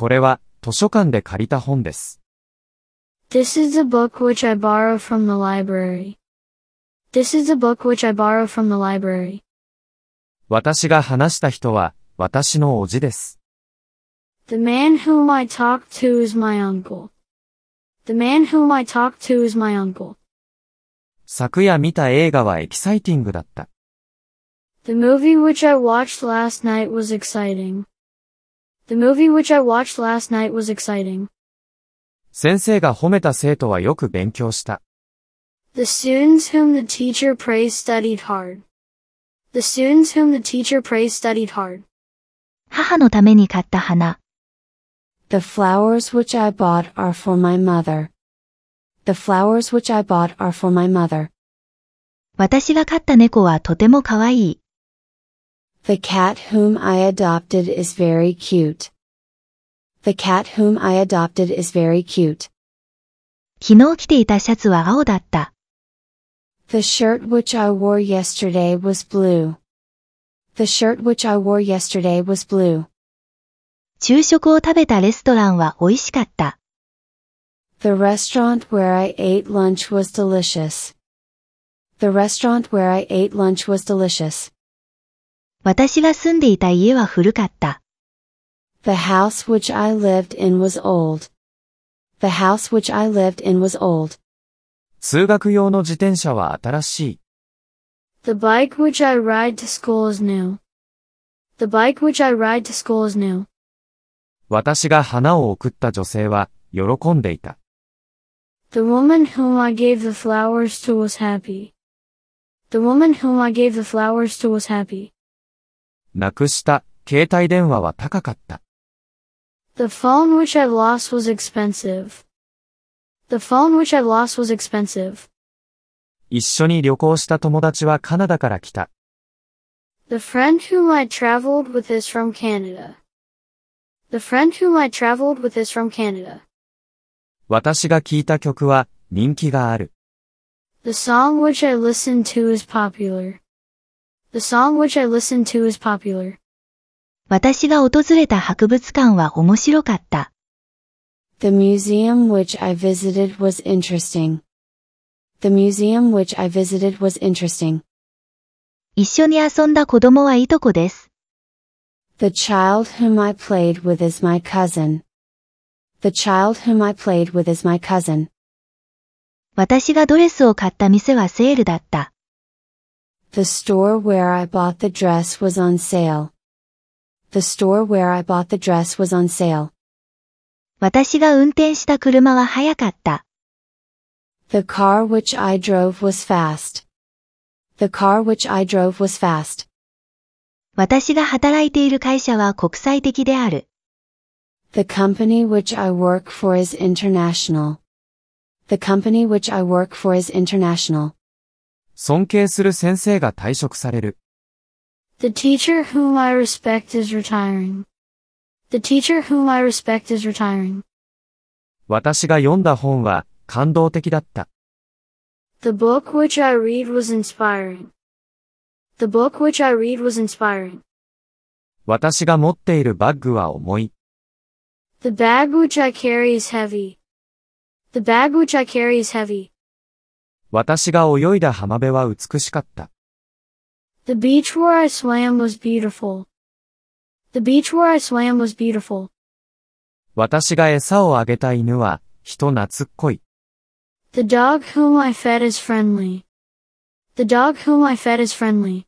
これは図書館で借りた本です。This is a book which I borrow from the library. This is a book which I borrow from the library. 私が話した人は私のおじです。The man whom I t a l k to is my uncle. The man whom I t a l k to is my uncle. 昨夜見た映画はエキサイティングだった。The movie which I watched last night was exciting. The movie which I watched last night was exciting. 先生が褒めた生徒はよく勉強した。The students whom the teacher praised studied hard. The students whom the teacher praised studied hard. 母のために買った花。The flowers which I bought are for my mother. The flowers which I bought are for my mother. 私が飼った猫はとても可愛い。the cat whom I adopted is very cute. The cat whom I adopted is very cute. 昨日着ていたシャツは青だった。The shirt which I wore yesterday was blue. The shirt which I wore yesterday was blue. 昼食を食べたレストランは美味しかった。The restaurant where I ate lunch was delicious. The restaurant where I ate lunch was delicious. 私が住んでいた家は古かった。The house which I lived in was old. The house which I lived in was old. 通学用の自転車は新しい。The bike which I ride to school is new. The bike which I ride to school is new. 私が花を贈った女性は喜んでいた。The woman whom I gave the flowers to was happy. The woman whom I gave the flowers to was happy. なくした携帯電話は高かった。The phone which I lost was expensive. The phone which I lost was expensive. 一緒に旅行した友達はカナダから来た。The friend whom I traveled with is from Canada. The friend whom I traveled with is from Canada. 私が聴いた曲は人気がある。The song which I listened to is popular. The song which I listened to is popular. 私が訪れた博物館は面白かった。The museum which I visited was interesting. The museum which I visited was interesting. 一緒に遊んだ子供はいとこです。The child whom I played with is my cousin. The child whom I played with is my cousin. 私がドレスを買った店はセールだった。the store where I bought the dress was on sale. The store where I bought the dress was on sale. The car which I drove was fast. The car which I drove was fast. 私が働いている会社は国際的である。The company which I work for is international. The company which I work for is international. 尊敬する先生が退職される。The teacher whom I respect is retiring. The teacher whom I respect is retiring. 私が読んだ本は感動的だった。The book which I read was inspiring. The book which I read was inspiring. 私が持っているバッグは重い。The bag which I carry is heavy. The bag which I carry is heavy. 私が泳いだ浜辺は美しかった。The beach where I swam was beautiful. The beach where I swam was beautiful. 私が餌をあげた犬は人懐っこい。The dog whom I fed is friendly. The dog whom I fed is friendly.